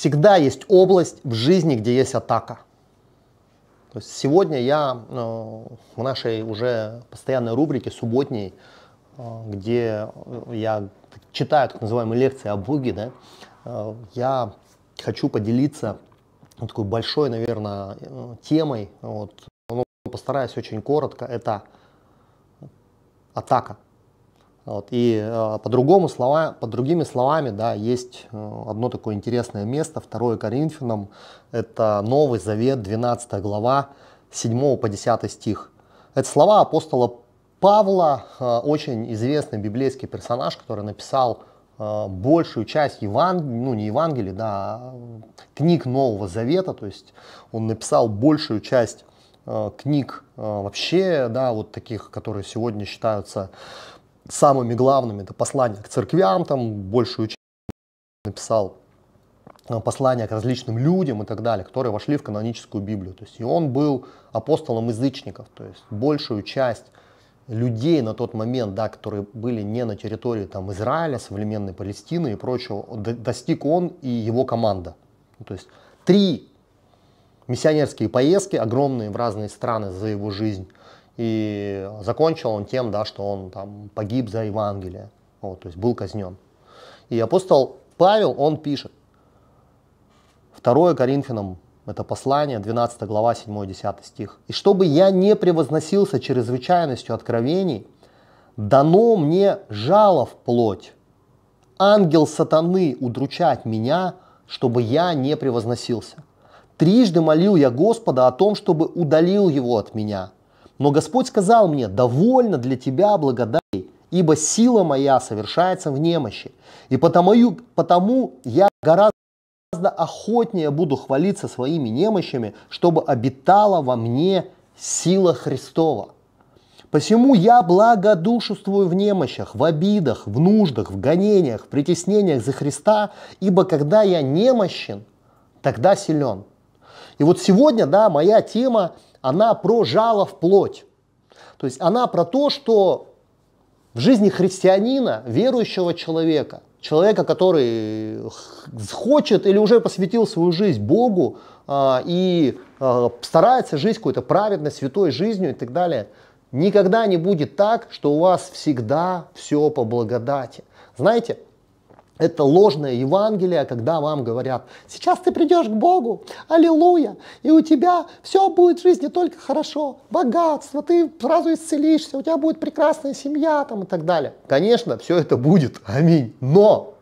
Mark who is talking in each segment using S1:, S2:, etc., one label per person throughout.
S1: всегда есть область в жизни, где есть атака. То есть сегодня я э, в нашей уже постоянной рубрике субботней, э, где я читаю так называемые лекции о Боге, да, э, я хочу поделиться ну, такой большой, наверное, э, темой. Вот, ну, постараюсь очень коротко. Это атака. Вот, и э, по-другому слова, под другими словами, да, есть э, одно такое интересное место, 2 Коринфянам, это Новый Завет, 12 глава, 7 по 10 стих. Это слова апостола Павла, э, очень известный библейский персонаж, который написал э, большую часть Евангелия, ну не Евангелия, да, а, книг Нового Завета, то есть он написал большую часть э, книг э, вообще, да, вот таких, которые сегодня считаются самыми главными это послание к церквям, там большую часть написал а, послания к различным людям и так далее, которые вошли в каноническую Библию. То есть и он был апостолом язычников, то есть большую часть людей на тот момент, да, которые были не на территории там, Израиля, современной Палестины и прочего, достиг он и его команда. Ну, то есть три миссионерские поездки, огромные в разные страны за его жизнь, и закончил он тем, да, что он там погиб за Евангелие, вот, то есть был казнен. И апостол Павел, он пишет, второе Коринфянам, это послание, 12 глава, 7-10 стих. «И чтобы я не превозносился чрезвычайностью откровений, дано мне жало в плоть, ангел сатаны удручать меня, чтобы я не превозносился. Трижды молил я Господа о том, чтобы удалил его от меня, но Господь сказал мне, довольно для тебя благодать, ибо сила моя совершается в немощи. И потому, потому я гораздо охотнее буду хвалиться своими немощами, чтобы обитала во мне сила Христова. Посему я благодушествую в немощах, в обидах, в нуждах, в гонениях, в притеснениях за Христа, ибо когда я немощен, тогда силен. И вот сегодня, да, моя тема – она про жало в плоть. То есть она про то, что в жизни христианина, верующего человека, человека, который хочет или уже посвятил свою жизнь Богу а, и а, старается жить какой-то праведной, святой жизнью и так далее, никогда не будет так, что у вас всегда все по благодати. Знаете, это ложное Евангелие, когда вам говорят, сейчас ты придешь к Богу, аллилуйя, и у тебя все будет в жизни только хорошо, богатство, ты сразу исцелишься, у тебя будет прекрасная семья там, и так далее. Конечно, все это будет, аминь, но,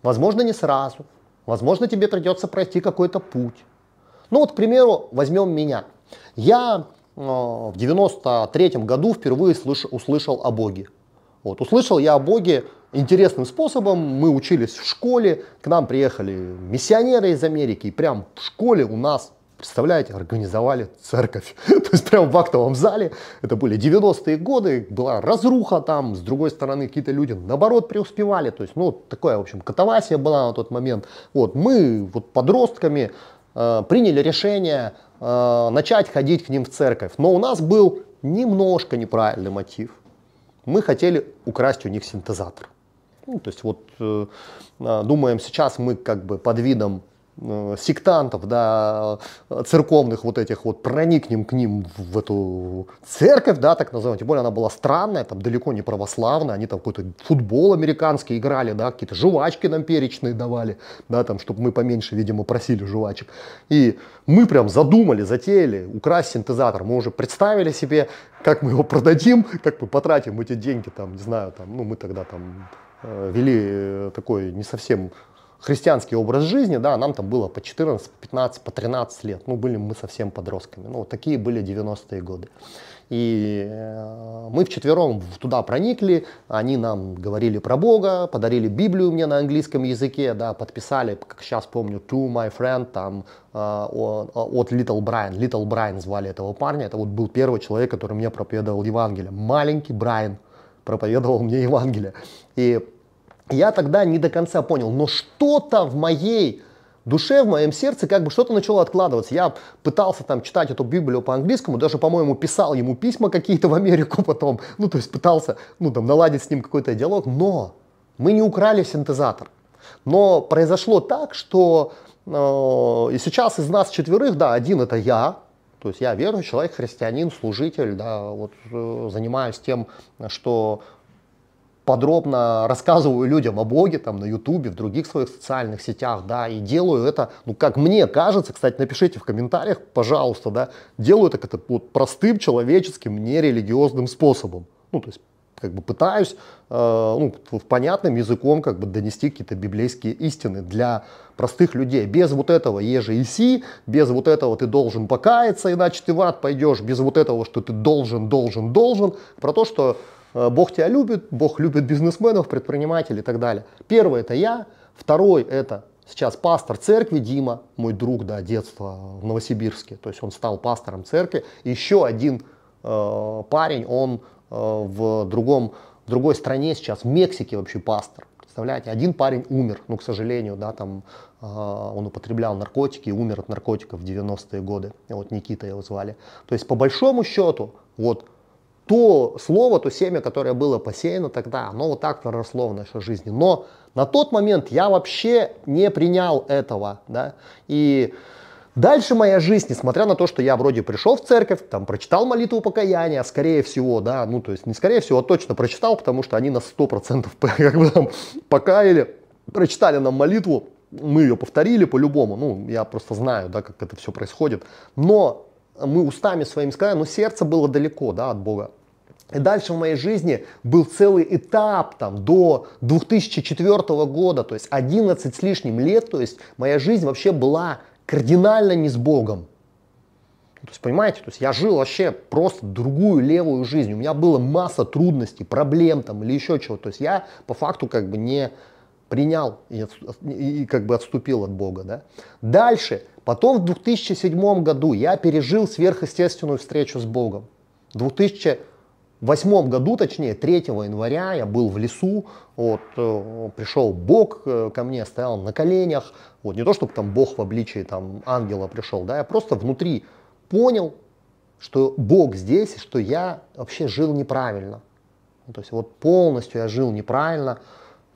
S1: возможно, не сразу, возможно, тебе придется пройти какой-то путь. Ну вот, к примеру, возьмем меня. Я э, в 93 году впервые слыш- услышал о Боге. Вот, услышал я о Боге интересным способом мы учились в школе, к нам приехали миссионеры из Америки, и прям в школе у нас Представляете, организовали церковь. То есть прям в актовом зале. Это были 90-е годы, была разруха там. С другой стороны, какие-то люди наоборот преуспевали. То есть, ну, такая, в общем, катавасия была на тот момент. Вот мы вот подростками э, приняли решение э, начать ходить к ним в церковь. Но у нас был немножко неправильный мотив. Мы хотели украсть у них синтезатор. Ну, то есть вот э, а, думаем, сейчас мы как бы под видом э, сектантов, да, церковных вот этих вот, проникнем к ним в эту церковь, да, так называемую, тем более она была странная, там далеко не православная, они там какой-то футбол американский играли, да, какие-то жвачки нам перечные давали, да, там, чтобы мы поменьше, видимо, просили жвачек. И мы прям задумали, затеяли украсть синтезатор, мы уже представили себе, как мы его продадим, как мы потратим эти деньги, там, не знаю, там, ну, мы тогда там Э, вели э, такой не совсем христианский образ жизни, да, нам там было по 14, по 15, по 13 лет, ну, были мы совсем подростками, ну, вот такие были 90-е годы. И э, мы вчетвером туда проникли, они нам говорили про Бога, подарили Библию мне на английском языке, да, подписали, как сейчас помню, To My Friend, там, от Little Brian. Little Brian звали этого парня, это вот был первый человек, который мне проповедовал Евангелие. Маленький Брайан – проповедовал мне Евангелие. И я тогда не до конца понял, но что-то в моей душе, в моем сердце как бы что-то начало откладываться. Я пытался там читать эту Библию по-английскому, даже, по-моему, писал ему письма какие-то в Америку потом, ну, то есть пытался, ну, там, наладить с ним какой-то диалог, но мы не украли синтезатор. Но произошло так, что э, и сейчас из нас четверых, да, один это я, то есть я верующий человек, христианин, служитель, да, вот э, занимаюсь тем, что подробно рассказываю людям о Боге там на Ютубе, в других своих социальных сетях, да, и делаю это, ну, как мне кажется, кстати, напишите в комментариях, пожалуйста, да, делаю так это вот простым человеческим нерелигиозным способом. Ну, то есть как бы пытаюсь э, ну, понятным языком как бы донести какие-то библейские истины для простых людей. Без вот этого еже и си, без вот этого ты должен покаяться, иначе ты в ад пойдешь, без вот этого, что ты должен, должен, должен, про то, что э, Бог тебя любит, Бог любит бизнесменов, предпринимателей и так далее. Первое это я, второй это сейчас пастор церкви Дима, мой друг до да, детства в Новосибирске, то есть он стал пастором церкви, еще один э, парень, он Э, в другом, в другой стране сейчас, в Мексике вообще пастор. Представляете, один парень умер, ну, к сожалению, да, там э, он употреблял наркотики и умер от наркотиков в 90-е годы. Вот Никита его звали. То есть, по большому счету, вот то слово, то семя, которое было посеяно тогда, оно вот так проросло в нашей жизни. Но на тот момент я вообще не принял этого, да, и Дальше моя жизнь, несмотря на то, что я вроде пришел в церковь, там прочитал молитву покаяния, а скорее всего, да, ну то есть не скорее всего, а точно прочитал, потому что они нас 100% как бы там покаяли, прочитали нам молитву, мы ее повторили по-любому, ну я просто знаю, да, как это все происходит, но мы устами своими сказали, но сердце было далеко, да, от Бога. И дальше в моей жизни был целый этап там, до 2004 года, то есть 11 с лишним лет, то есть моя жизнь вообще была кардинально не с Богом. Ну, то есть, понимаете, то есть я жил вообще просто другую левую жизнь. У меня было масса трудностей, проблем там или еще чего. То есть я по факту как бы не принял и, и, и как бы отступил от Бога. Да? Дальше, потом в 2007 году я пережил сверхъестественную встречу с Богом. 2000 восьмом году, точнее, 3 января я был в лесу, вот, э, пришел Бог э, ко мне, стоял на коленях, вот, не то чтобы там Бог в обличии там ангела пришел, да, я просто внутри понял, что Бог здесь, что я вообще жил неправильно. То есть вот полностью я жил неправильно,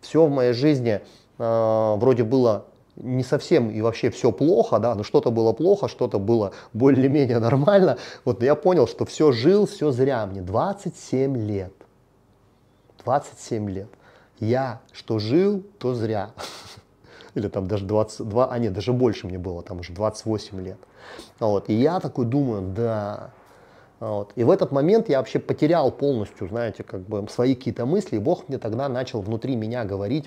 S1: все в моей жизни э, вроде было не совсем и вообще все плохо, да, но что-то было плохо, что-то было более-менее нормально. Вот я понял, что все жил, все зря мне. 27 лет. 27 лет. Я что жил, то зря. Или там даже 22, а нет, даже больше мне было, там уже 28 лет. Вот. И я такой думаю, да, вот. И в этот момент я вообще потерял полностью, знаете, как бы свои какие-то мысли. И Бог мне тогда начал внутри меня говорить,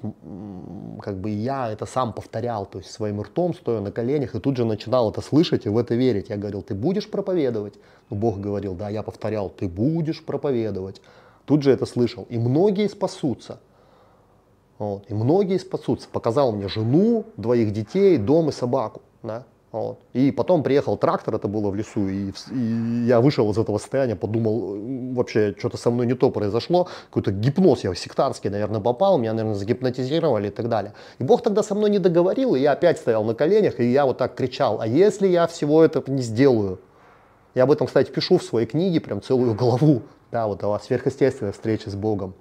S1: как бы я это сам повторял, то есть своим ртом, стоя на коленях, и тут же начинал это слышать и в это верить. Я говорил, ты будешь проповедовать? Ну, Бог говорил, да, я повторял, ты будешь проповедовать. Тут же это слышал. И многие спасутся. Вот. И многие спасутся. Показал мне жену, двоих детей, дом и собаку. Да? Вот. И потом приехал трактор, это было в лесу, и, и я вышел из этого состояния, подумал, вообще что-то со мной не то произошло, какой-то гипноз, я сектарский, наверное, попал, меня, наверное, загипнотизировали и так далее. И Бог тогда со мной не договорил, и я опять стоял на коленях, и я вот так кричал, а если я всего этого не сделаю? Я об этом, кстати, пишу в своей книге, прям целую главу, да, вот о сверхъестественной встрече с Богом.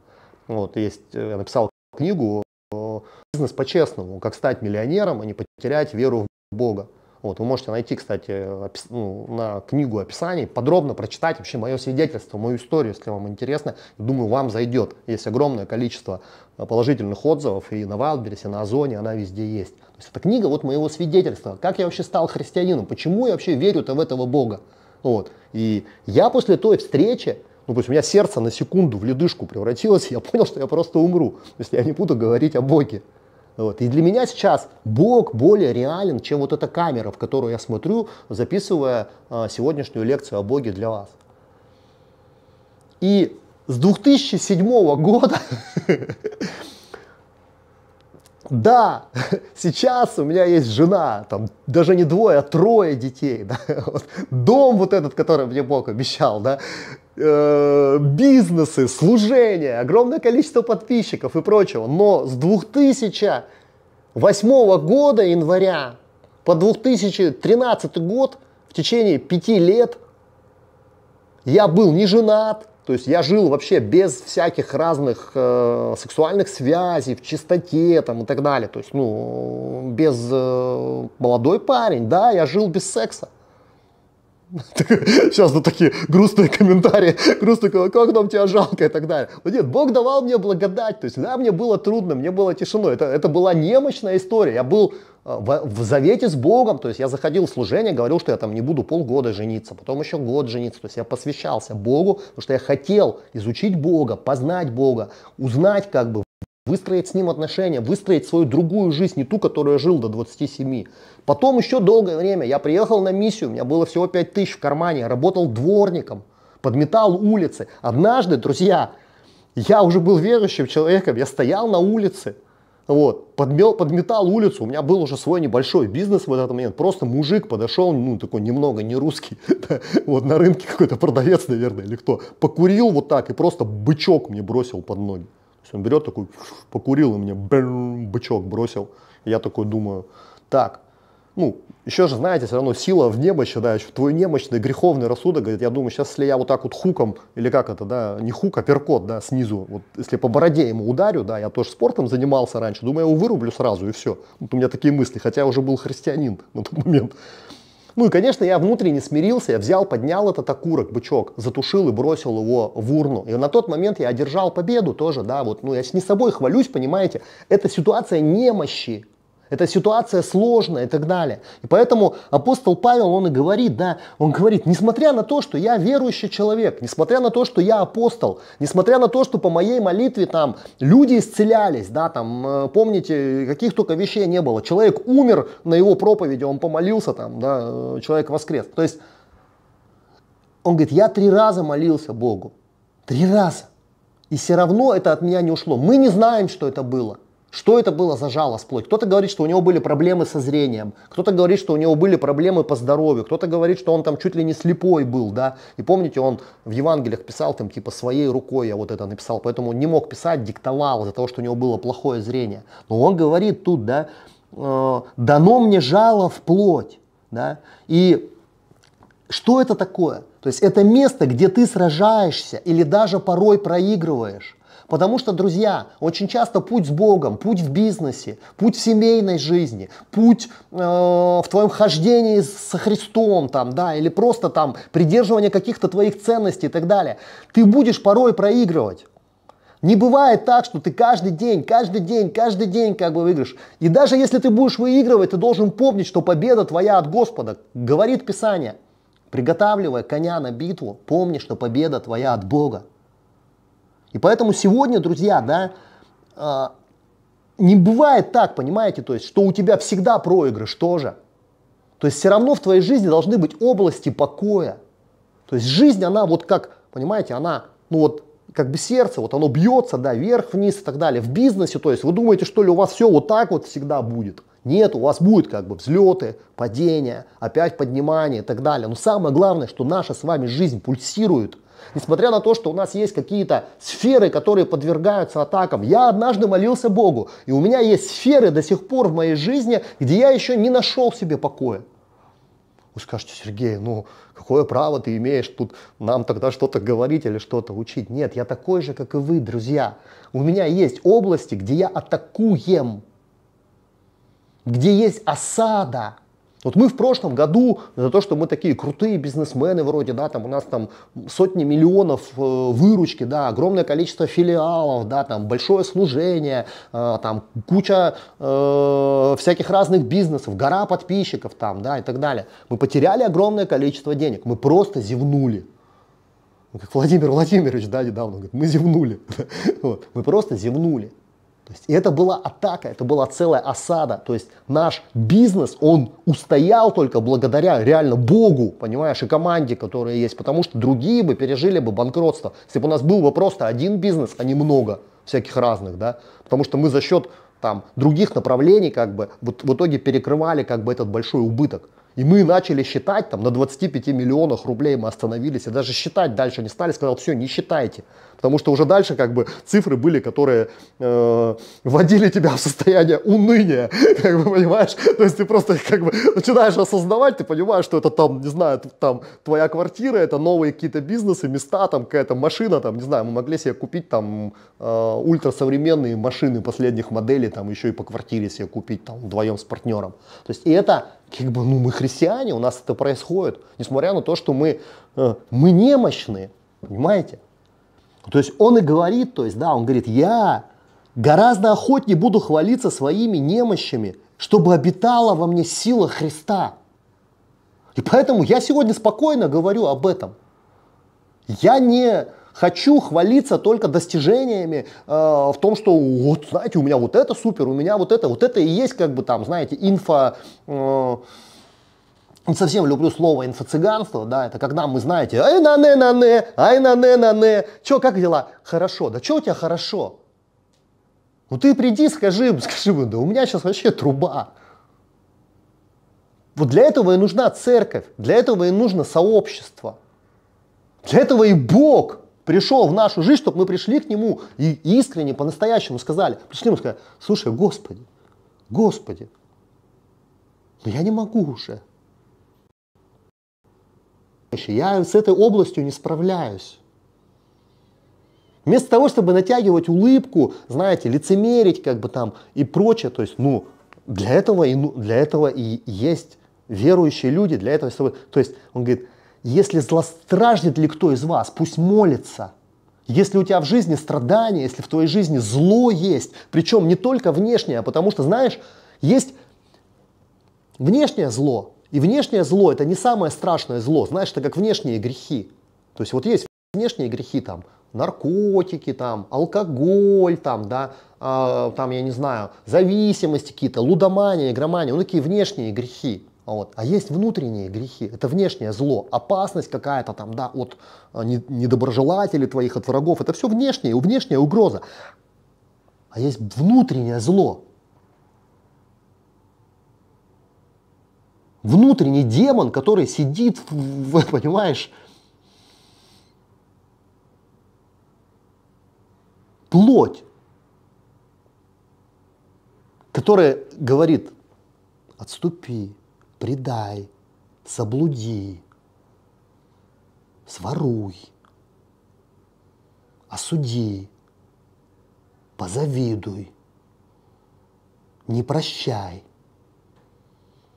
S1: Вот, есть, э, я написал книгу э, «Бизнес по-честному. Как стать миллионером и а не потерять веру в Бога». Вот, вы можете найти, кстати, ну, на книгу описаний, подробно прочитать вообще мое свидетельство, мою историю, если вам интересно. Думаю, вам зайдет. Есть огромное количество э, положительных отзывов и на Валбересе, на Озоне, она везде есть. То есть это книга вот моего свидетельства, как я вообще стал христианином, почему я вообще верю-то в этого Бога. Вот. И я после той встречи, ну, то есть у меня сердце на секунду в ледышку превратилось, и я понял, что я просто умру, если я не буду говорить о Боге. Вот. И для меня сейчас Бог более реален, чем вот эта камера, в которую я смотрю, записывая э, сегодняшнюю лекцию о Боге для вас. И с 2007 года да, сейчас у меня есть жена, там даже не двое, а трое детей, да, вот, дом вот этот, который мне Бог обещал, да, э, бизнесы, служение, огромное количество подписчиков и прочего, но с 2008 года января по 2013 год в течение пяти лет – я был не женат, то есть я жил вообще без всяких разных э, сексуальных связей, в чистоте там, и так далее. То есть, ну, без э, молодой парень, да, я жил без секса. Сейчас ну такие грустные комментарии, грустный как нам тебя жалко и так далее. Но ну нет, Бог давал мне благодать, то есть да, мне было трудно, мне было тяжело, это, это была немощная история, я был э, в, в завете с Богом, то есть я заходил в служение, говорил, что я там не буду полгода жениться, потом еще год жениться, то есть я посвящался Богу, потому что я хотел изучить Бога, познать Бога, узнать как бы, выстроить с ним отношения, выстроить свою другую жизнь, не ту, которую я жил до 27. Потом еще долгое время я приехал на миссию, у меня было всего 5 тысяч в кармане, работал дворником, подметал улицы. Однажды, друзья, я уже был верующим человеком, я стоял на улице, вот, подмел, подметал улицу, у меня был уже свой небольшой бизнес в этот момент, просто мужик подошел, ну, такой немного не русский, да, вот на рынке какой-то продавец, наверное, или кто, покурил вот так и просто бычок мне бросил под ноги. То есть он берет такой, покурил и мне бычок бросил. Я такой думаю, так, ну, еще же, знаете, все равно сила в немощи, да, еще твой немощный греховный рассудок, говорит, я думаю, сейчас если я вот так вот хуком, или как это, да, не хук, а перкот, да, снизу, вот если по бороде ему ударю, да, я тоже спортом занимался раньше, думаю, я его вырублю сразу и все. Вот у меня такие мысли, хотя я уже был христианин на тот момент. Ну и, конечно, я внутренне смирился, я взял, поднял этот окурок, бычок, затушил и бросил его в урну. И на тот момент я одержал победу тоже, да, вот, ну я с не собой хвалюсь, понимаете, это ситуация немощи, эта ситуация сложная и так далее. И поэтому апостол Павел, он и говорит, да, он говорит, несмотря на то, что я верующий человек, несмотря на то, что я апостол, несмотря на то, что по моей молитве там люди исцелялись, да, там, э, помните, каких только вещей не было. Человек умер на его проповеди, он помолился там, да, э, человек воскрес. То есть, он говорит, я три раза молился Богу. Три раза. И все равно это от меня не ушло. Мы не знаем, что это было. Что это было за жало плоть? Кто-то говорит, что у него были проблемы со зрением, кто-то говорит, что у него были проблемы по здоровью, кто-то говорит, что он там чуть ли не слепой был, да. И помните, он в Евангелиях писал там типа своей рукой я вот это написал, поэтому он не мог писать, диктовал из-за того, что у него было плохое зрение. Но он говорит тут, да, «Э, дано мне жало в плоть, да. И что это такое? То есть это место, где ты сражаешься или даже порой проигрываешь. Потому что, друзья, очень часто путь с Богом, путь в бизнесе, путь в семейной жизни, путь э, в твоем хождении со Христом, там, да, или просто там придерживание каких-то твоих ценностей и так далее, ты будешь порой проигрывать. Не бывает так, что ты каждый день, каждый день, каждый день как бы выиграешь. И даже если ты будешь выигрывать, ты должен помнить, что победа твоя от Господа. Говорит Писание, приготавливая коня на битву, помни, что победа твоя от Бога. И поэтому сегодня, друзья, да, а, не бывает так, понимаете, то есть, что у тебя всегда проигрыш тоже. То есть все равно в твоей жизни должны быть области покоя. То есть жизнь, она вот как, понимаете, она, ну вот, как бы сердце, вот оно бьется, да, вверх, вниз и так далее. В бизнесе, то есть вы думаете, что ли, у вас все вот так вот всегда будет? Нет, у вас будет как бы взлеты, падения, опять поднимание и так далее. Но самое главное, что наша с вами жизнь пульсирует – Несмотря на то, что у нас есть какие-то сферы, которые подвергаются атакам. Я однажды молился Богу, и у меня есть сферы до сих пор в моей жизни, где я еще не нашел себе покоя. Вы скажете, Сергей, ну какое право ты имеешь тут нам тогда что-то говорить или что-то учить? Нет, я такой же, как и вы, друзья. У меня есть области, где я атакуем, где есть осада, вот мы в прошлом году за то, что мы такие крутые бизнесмены вроде, да, там у нас там сотни миллионов э, выручки, да, огромное количество филиалов, да, там большое служение, э, там куча э, всяких разных бизнесов, гора подписчиков там, да, и так далее. Мы потеряли огромное количество денег, мы просто зевнули. Ну, как Владимир Владимирович, да, недавно говорит, мы зевнули. мы просто зевнули. То есть, это была атака, это была целая осада. То есть наш бизнес, он устоял только благодаря реально Богу, понимаешь, и команде, которая есть, потому что другие бы пережили бы банкротство. Если бы у нас был бы просто один бизнес, а не много всяких разных, да, потому что мы за счет там других направлений как бы вот в итоге перекрывали как бы этот большой убыток. И мы начали считать, там на 25 миллионах рублей мы остановились, и даже считать дальше не стали, сказал, все, не считайте потому что уже дальше как бы цифры были, которые э, вводили тебя в состояние уныния, как бы понимаешь, то есть ты просто как бы начинаешь осознавать, ты понимаешь, что это там, не знаю, там твоя квартира, это новые какие-то бизнесы, места, там какая-то машина, там, не знаю, мы могли себе купить там э, ультрасовременные машины последних моделей, там еще и по квартире себе купить там вдвоем с партнером. То есть и это как бы, ну мы христиане, у нас это происходит, несмотря на то, что мы, э, мы немощные, понимаете? То есть он и говорит, то есть, да, он говорит, я гораздо охотнее буду хвалиться своими немощами, чтобы обитала во мне сила Христа. И поэтому я сегодня спокойно говорю об этом. Я не хочу хвалиться только достижениями э, в том, что вот, знаете, у меня вот это супер, у меня вот это, вот это и есть как бы там, знаете, инфо... Э, не совсем люблю слово инфо-цыганство, да, это когда мы знаете, ай на не на не, ай на не на не, чё, как дела? Хорошо, да чё у тебя хорошо? Ну ты приди, скажи, скажи, ну да у меня сейчас вообще труба. Вот для этого и нужна церковь, для этого и нужно сообщество. Для этого и Бог пришел в нашу жизнь, чтобы мы пришли к Нему и искренне, по-настоящему сказали. Пришли мы сказали, слушай, Господи, Господи, но ну я не могу уже еще. Я с этой областью не справляюсь. Вместо того, чтобы натягивать улыбку, знаете, лицемерить как бы там и прочее, то есть, ну, для этого и, ну, для этого и есть верующие люди, для этого, то есть, он говорит, если злостраждет ли кто из вас, пусть молится. Если у тебя в жизни страдания, если в твоей жизни зло есть, причем не только внешнее, а потому что, знаешь, есть внешнее зло, и внешнее зло это не самое страшное зло, знаешь, это как внешние грехи. То есть вот есть внешние грехи там, наркотики там, алкоголь там, да, э, там, я не знаю, зависимости какие-то, лудомания, игромания, ну такие внешние грехи. Вот. А есть внутренние грехи, это внешнее зло, опасность какая-то там, да, от а, недоброжелателей твоих, от врагов, это все внешнее, внешняя угроза. А есть внутреннее зло, внутренний демон, который сидит, понимаешь, плоть, которая говорит, отступи, предай, соблуди, своруй, осуди, позавидуй, не прощай –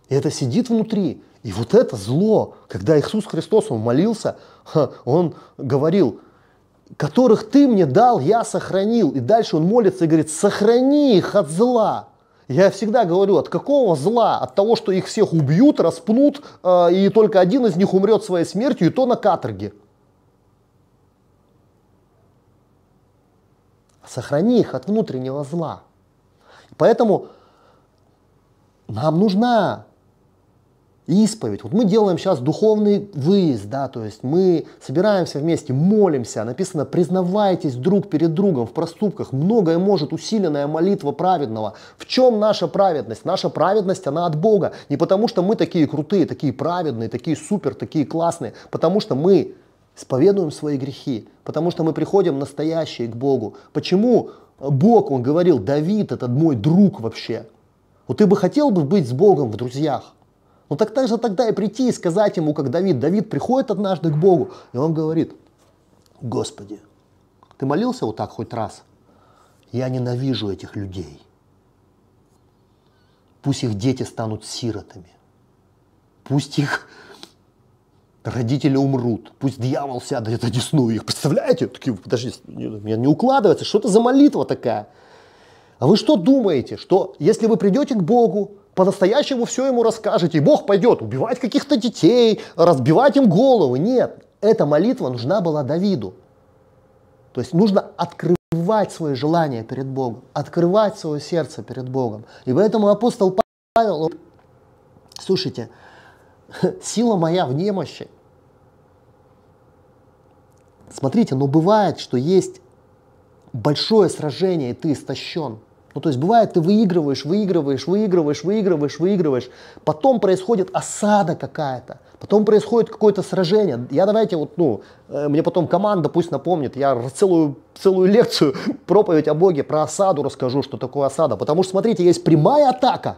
S1: и это сидит внутри. И вот это зло, когда Иисус Христос, Он молился, Он говорил, которых ты мне дал, я сохранил. И дальше он молится и говорит, сохрани их от зла. Я всегда говорю, от какого зла? От того, что их всех убьют, распнут, э, и только один из них умрет своей смертью, и то на каторге. Сохрани их от внутреннего зла. Поэтому нам нужна исповедь. Вот мы делаем сейчас духовный выезд, да, то есть мы собираемся вместе, молимся, написано «признавайтесь друг перед другом в проступках, многое может усиленная молитва праведного». В чем наша праведность? Наша праведность, она от Бога, не потому что мы такие крутые, такие праведные, такие супер, такие классные, потому что мы исповедуем свои грехи, потому что мы приходим настоящие к Богу. Почему Бог, он говорил, Давид, этот мой друг вообще. Вот ты бы хотел бы быть с Богом в друзьях? Ну так также тогда и прийти и сказать ему, как Давид. Давид приходит однажды к Богу, и он говорит, Господи, ты молился вот так хоть раз? Я ненавижу этих людей. Пусть их дети станут сиротами. Пусть их родители умрут, пусть дьявол сядет на десну их. Представляете? Такие, подожди, меня не укладывается, что это за молитва такая? А вы что думаете, что если вы придете к Богу, по-настоящему все ему расскажете, и Бог пойдет убивать каких-то детей, разбивать им головы. Нет, эта молитва нужна была Давиду. То есть нужно открывать свои желания перед Богом, открывать свое сердце перед Богом. И поэтому апостол Павел, он... слушайте, сила моя в немощи. Смотрите, но бывает, что есть большое сражение, и ты истощен – ну, то есть бывает, ты выигрываешь, выигрываешь, выигрываешь, выигрываешь, выигрываешь. Потом происходит осада какая-то. Потом происходит какое-то сражение. Я давайте вот, ну, э, мне потом команда пусть напомнит, я целую, целую лекцию, проповедь о Боге, про осаду расскажу, что такое осада. Потому что, смотрите, есть прямая атака,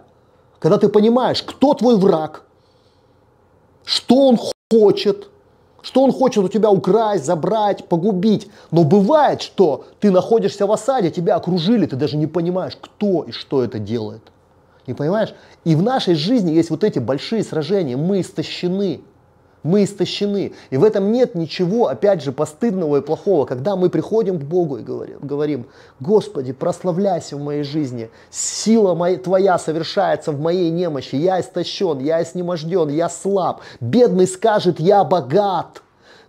S1: когда ты понимаешь, кто твой враг, что он хочет, что он хочет у тебя украсть, забрать, погубить. Но бывает, что ты находишься в осаде, тебя окружили, ты даже не понимаешь, кто и что это делает. Не понимаешь? И в нашей жизни есть вот эти большие сражения, мы истощены, мы истощены. И в этом нет ничего, опять же, постыдного и плохого, когда мы приходим к Богу и говорим, говорим Господи, прославляйся в моей жизни, сила моя, Твоя совершается в моей немощи, я истощен, я изнеможден, я слаб, бедный скажет, я богат.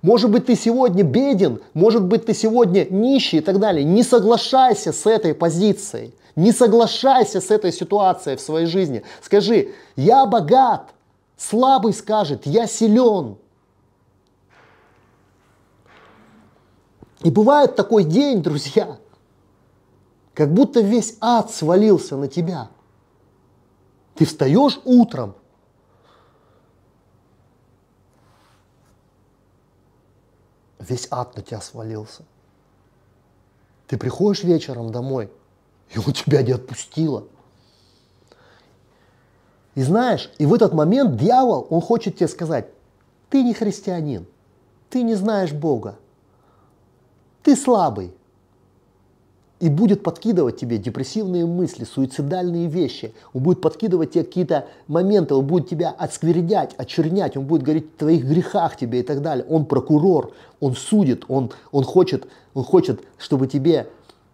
S1: Может быть, ты сегодня беден, может быть, ты сегодня нищий и так далее. Не соглашайся с этой позицией. Не соглашайся с этой ситуацией в своей жизни. Скажи, я богат, Слабый скажет, я силен. И бывает такой день, друзья, как будто весь ад свалился на тебя. Ты встаешь утром, весь ад на тебя свалился. Ты приходишь вечером домой, и он тебя не отпустило. И знаешь, и в этот момент дьявол, он хочет тебе сказать, ты не христианин, ты не знаешь Бога, ты слабый. И будет подкидывать тебе депрессивные мысли, суицидальные вещи. Он будет подкидывать тебе какие-то моменты, он будет тебя отсквердять, очернять, он будет говорить о твоих грехах тебе и так далее. Он прокурор, он судит, он, он, хочет, он хочет, чтобы тебе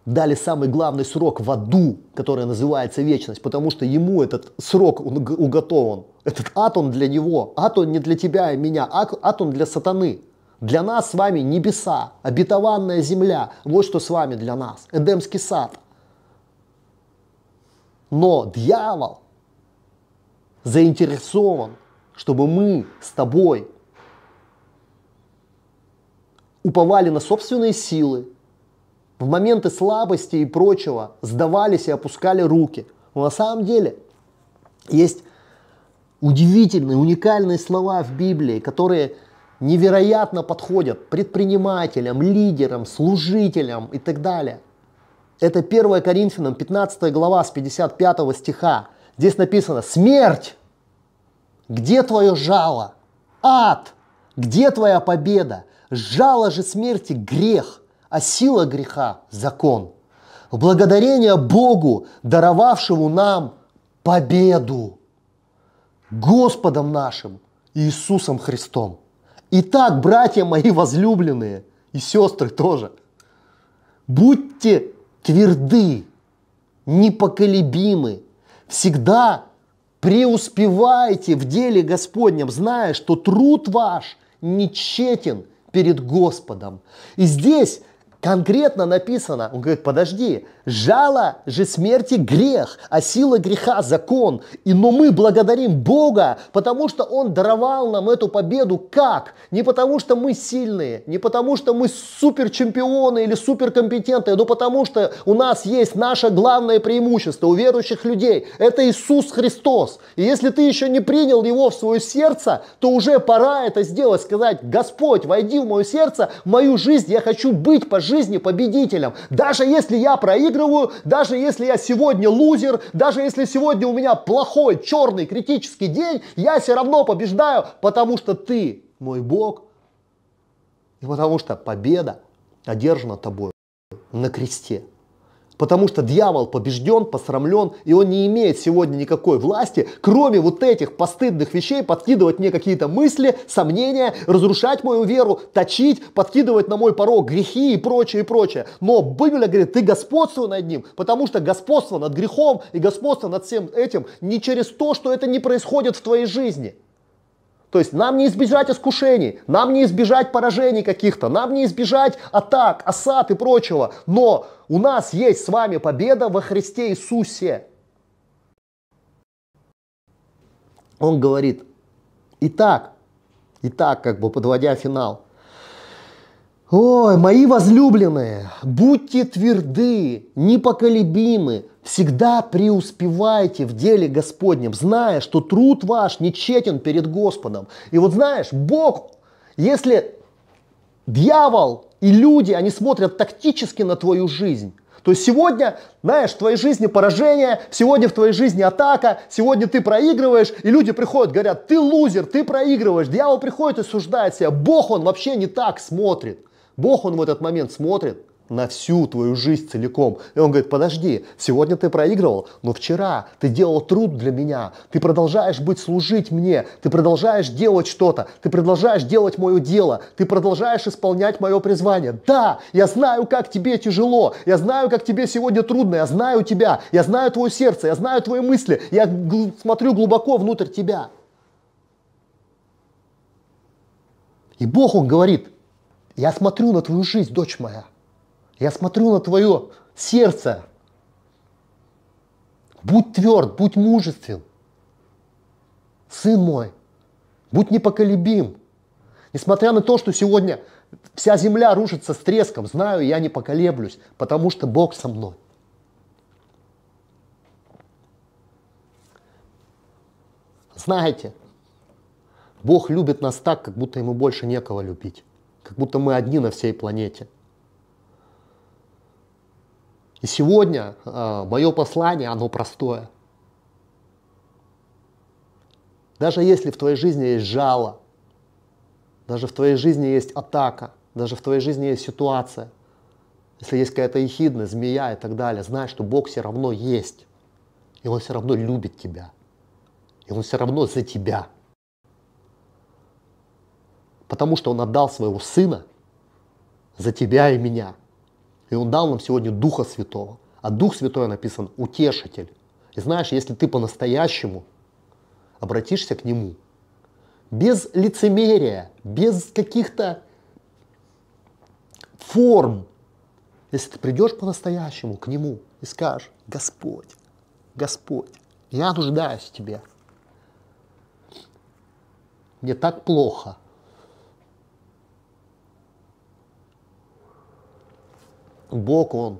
S1: дали самый главный срок в аду, который называется вечность, потому что ему этот срок уготован. Этот ад он для него, ад он не для тебя и меня, ад он для сатаны. Для нас с вами небеса, обетованная земля, вот что с вами для нас, Эдемский сад. Но дьявол заинтересован, чтобы мы с тобой уповали на собственные силы, в моменты слабости и прочего сдавались и опускали руки. Но на самом деле есть удивительные, уникальные слова в Библии, которые невероятно подходят предпринимателям, лидерам, служителям и так далее. Это 1 Коринфянам 15 глава с 55 стиха. Здесь написано «Смерть! Где твое жало? Ад! Где твоя победа? Жало же смерти – грех, а сила греха – закон. Благодарение Богу, даровавшему нам победу Господом нашим Иисусом Христом. Итак, братья мои возлюбленные и сестры тоже, будьте тверды, непоколебимы, всегда преуспевайте в деле Господнем, зная, что труд ваш нечетен перед Господом. И здесь конкретно написано. Он говорит, подожди, Жало же смерти грех, а сила греха закон. И но мы благодарим Бога, потому что Он даровал нам эту победу. Как? Не потому что мы сильные, не потому что мы суперчемпионы или суперкомпетентные, но потому что у нас есть наше главное преимущество у верующих людей. Это Иисус Христос. И если ты еще не принял Его в свое сердце, то уже пора это сделать, сказать, Господь, войди в мое сердце, в мою жизнь, я хочу быть по жизни победителем. Даже если я проиграл, выигрываю, даже если я сегодня лузер, даже если сегодня у меня плохой, черный, критический день, я все равно побеждаю, потому что ты мой Бог, и потому что победа одержана тобой на кресте. Потому что дьявол побежден, посрамлен, и он не имеет сегодня никакой власти, кроме вот этих постыдных вещей, подкидывать мне какие-то мысли, сомнения, разрушать мою веру, точить, подкидывать на мой порог грехи и прочее, и прочее. Но Библия говорит, ты господствуй над ним, потому что господство над грехом и господство над всем этим не через то, что это не происходит в твоей жизни. То есть нам не избежать искушений, нам не избежать поражений каких-то, нам не избежать атак, осад и прочего. Но у нас есть с вами победа во Христе Иисусе. Он говорит, итак, итак, как бы подводя финал, Ой, мои возлюбленные, будьте тверды, непоколебимы, Всегда преуспевайте в деле Господнем, зная, что труд ваш нечетен перед Господом. И вот знаешь, Бог, если дьявол и люди, они смотрят тактически на твою жизнь, то есть сегодня, знаешь, в твоей жизни поражение, сегодня в твоей жизни атака, сегодня ты проигрываешь, и люди приходят, говорят, ты лузер, ты проигрываешь, дьявол приходит и суждает себя, Бог он вообще не так смотрит, Бог он в этот момент смотрит на всю твою жизнь целиком. И он говорит, подожди, сегодня ты проигрывал, но вчера ты делал труд для меня, ты продолжаешь быть служить мне, ты продолжаешь делать что-то, ты продолжаешь делать мое дело, ты продолжаешь исполнять мое призвание. Да, я знаю, как тебе тяжело, я знаю, как тебе сегодня трудно, я знаю тебя, я знаю твое сердце, я знаю твои мысли, я гл- смотрю глубоко внутрь тебя. И Бог, Он говорит, я смотрю на твою жизнь, дочь моя. Я смотрю на твое сердце. Будь тверд, будь мужествен. Сын мой, будь непоколебим. Несмотря на то, что сегодня вся земля рушится с треском, знаю, я не поколеблюсь, потому что Бог со мной. Знаете, Бог любит нас так, как будто ему больше некого любить, как будто мы одни на всей планете – и сегодня э, мое послание, оно простое. Даже если в твоей жизни есть жало, даже в твоей жизни есть атака, даже в твоей жизни есть ситуация, если есть какая-то ехидность, змея и так далее, знай, что Бог все равно есть. И Он все равно любит тебя. И Он все равно за тебя. Потому что Он отдал своего Сына за тебя и меня. И Он дал нам сегодня Духа Святого. А Дух Святой написан утешитель. И знаешь, если ты по-настоящему обратишься к Нему, без лицемерия, без каких-то форм, если ты придешь по-настоящему к Нему и скажешь, Господь, Господь, я нуждаюсь в Тебе. Мне так плохо – Бог, Он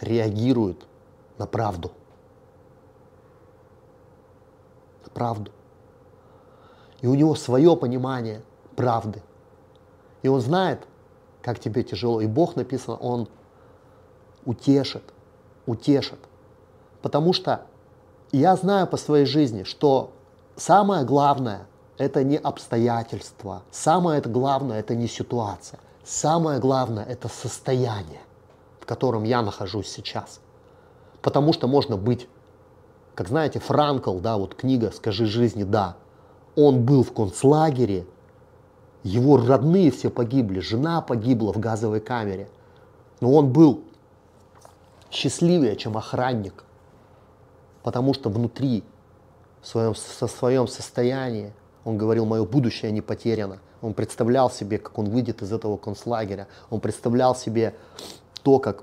S1: реагирует на правду. На правду. И у него свое понимание правды. И он знает, как тебе тяжело. И Бог написано, Он утешит, утешит. Потому что я знаю по своей жизни, что самое главное – это не обстоятельства. Самое главное – это не ситуация. Самое главное – это состояние, в котором я нахожусь сейчас. Потому что можно быть, как знаете, Франкл, да, вот книга «Скажи жизни да», он был в концлагере, его родные все погибли, жена погибла в газовой камере. Но он был счастливее, чем охранник, потому что внутри, в своем, со своем состоянии, он говорил, мое будущее не потеряно он представлял себе, как он выйдет из этого концлагеря, он представлял себе то, как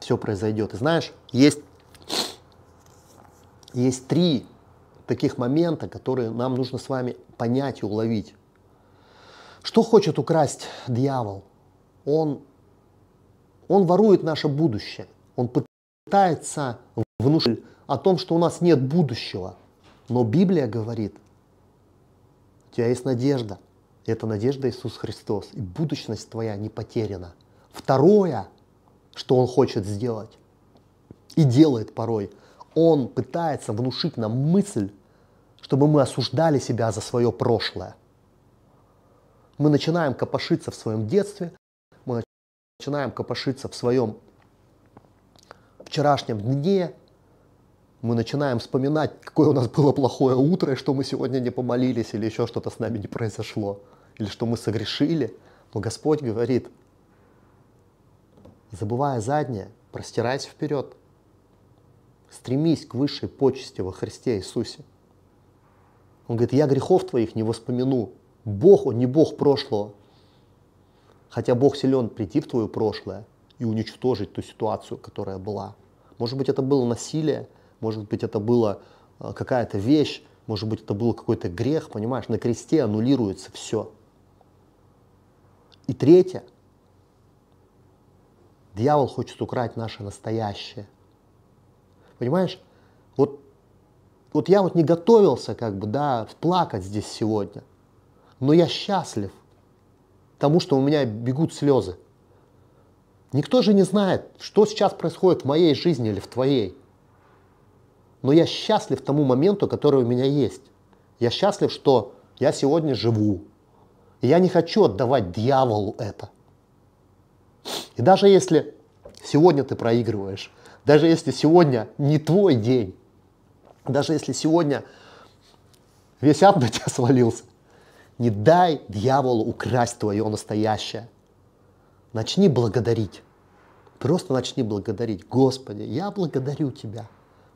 S1: все произойдет. И знаешь, есть, есть три таких момента, которые нам нужно с вами понять и уловить. Что хочет украсть дьявол? Он, он ворует наше будущее. Он пытается внушить о том, что у нас нет будущего. Но Библия говорит, у тебя есть надежда. это надежда Иисус Христос. И будущность твоя не потеряна. Второе, что Он хочет сделать, и делает порой, Он пытается внушить нам мысль, чтобы мы осуждали себя за свое прошлое. Мы начинаем копошиться в своем детстве, мы начинаем копошиться в своем вчерашнем дне, мы начинаем вспоминать, какое у нас было плохое утро, и что мы сегодня не помолились, или еще что-то с нами не произошло, или что мы согрешили. Но Господь говорит, забывая заднее, простирайся вперед. Стремись к высшей почести во Христе Иисусе. Он говорит, я грехов твоих не воспомяну. Бог, он не Бог прошлого. Хотя Бог силен прийти в твое прошлое и уничтожить ту ситуацию, которая была. Может быть, это было насилие, может быть, это была э, какая-то вещь, может быть, это был какой-то грех, понимаешь, на кресте аннулируется все. И третье, дьявол хочет украть наше настоящее. Понимаешь, вот, вот я вот не готовился как бы, да, плакать здесь сегодня, но я счастлив тому, что у меня бегут слезы. Никто же не знает, что сейчас происходит в моей жизни или в твоей но я счастлив тому моменту, который у меня есть. Я счастлив, что я сегодня живу. И я не хочу отдавать дьяволу это. И даже если сегодня ты проигрываешь, даже если сегодня не твой день, даже если сегодня весь ад на тебя свалился, не дай дьяволу украсть твое настоящее. Начни благодарить. Просто начни благодарить. Господи, я благодарю Тебя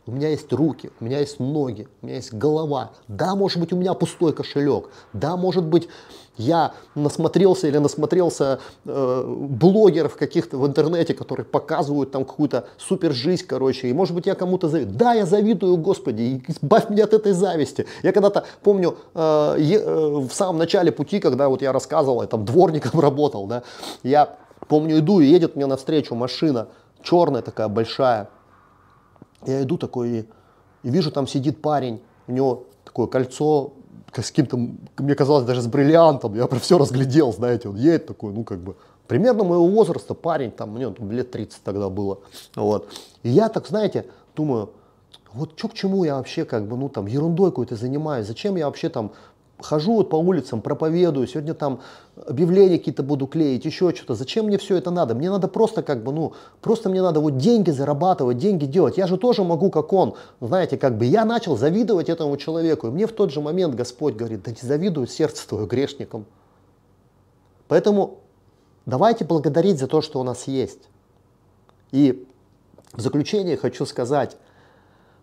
S1: у меня есть руки, у меня есть ноги, у меня есть голова. Да, может быть, у меня пустой кошелек. Да, может быть, я насмотрелся или насмотрелся э, блогеров каких-то в интернете, которые показывают там какую-то супер жизнь, короче. И может быть, я кому-то завидую. Да, я завидую, Господи, избавь меня от этой зависти. Я когда-то помню э, э, в самом начале пути, когда вот я рассказывал, я там дворником работал, да, я помню иду и едет мне навстречу машина черная такая большая я иду такой и, вижу, там сидит парень, у него такое кольцо с каким-то, мне казалось, даже с бриллиантом, я про все разглядел, знаете, он едет такой, ну как бы, примерно моего возраста парень, там мне там, лет 30 тогда было, вот. И я так, знаете, думаю, вот что к чему я вообще как бы, ну там, ерундой какой-то занимаюсь, зачем я вообще там хожу вот по улицам, проповедую, сегодня там объявления какие-то буду клеить, еще что-то. Зачем мне все это надо? Мне надо просто как бы, ну, просто мне надо вот деньги зарабатывать, деньги делать. Я же тоже могу, как он. Знаете, как бы я начал завидовать этому человеку. И мне в тот же момент Господь говорит, да не завидую сердце твое грешникам. Поэтому давайте благодарить за то, что у нас есть. И в заключение хочу сказать,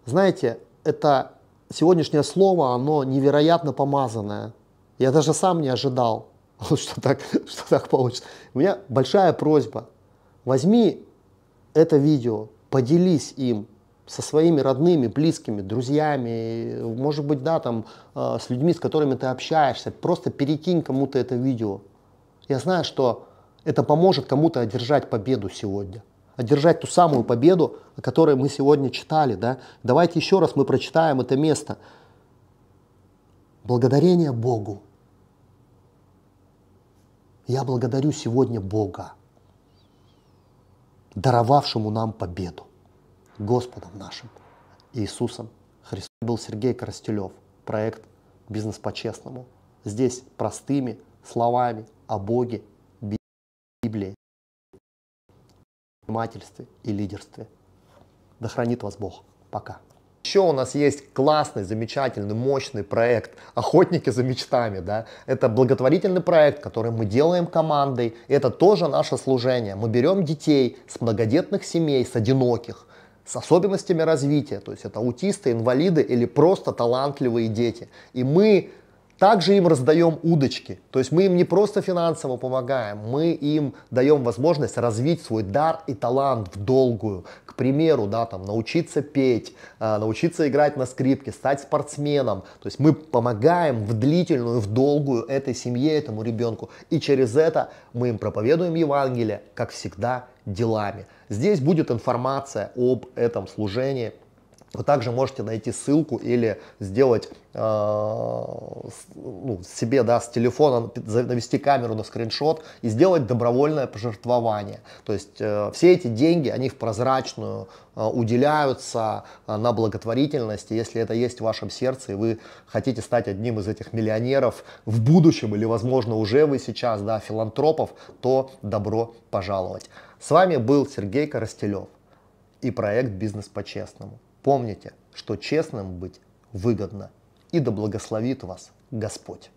S1: знаете, это сегодняшнее слово, оно невероятно помазанное. Я даже сам не ожидал, что так, что так получится. У меня большая просьба. Возьми это видео, поделись им со своими родными, близкими, друзьями, может быть, да, там, э, с людьми, с которыми ты общаешься. Просто перекинь кому-то это видео. Я знаю, что это поможет кому-то одержать победу сегодня одержать ту самую победу, о которой мы сегодня читали. Да? Давайте еще раз мы прочитаем это место. Благодарение Богу. Я благодарю сегодня Бога, даровавшему нам победу, Господом нашим, Иисусом Христом. Был Сергей Коростелев, проект «Бизнес по-честному». Здесь простыми словами о Боге, Библии предпринимательстве и лидерстве. Да хранит вас Бог. Пока. Еще у нас есть классный, замечательный, мощный проект «Охотники за мечтами». Да? Это благотворительный проект, который мы делаем командой. Это тоже наше служение. Мы берем детей с многодетных семей, с одиноких, с особенностями развития. То есть это аутисты, инвалиды или просто талантливые дети. И мы также им раздаем удочки, то есть мы им не просто финансово помогаем, мы им даем возможность развить свой дар и талант в долгую. К примеру, да, там, научиться петь, а, научиться играть на скрипке, стать спортсменом. То есть мы помогаем в длительную, в долгую этой семье, этому ребенку. И через это мы им проповедуем Евангелие, как всегда, делами. Здесь будет информация об этом служении – вы также можете найти ссылку или сделать э, ну, себе да, с телефона, навести камеру на скриншот и сделать добровольное пожертвование. То есть э, все эти деньги, они в прозрачную э, уделяются э, на благотворительность. если это есть в вашем сердце, и вы хотите стать одним из этих миллионеров в будущем, или, возможно, уже вы сейчас, да, филантропов, то добро пожаловать. С вами был Сергей Коростелев и проект «Бизнес по-честному». Помните, что честным быть выгодно. И да благословит вас Господь.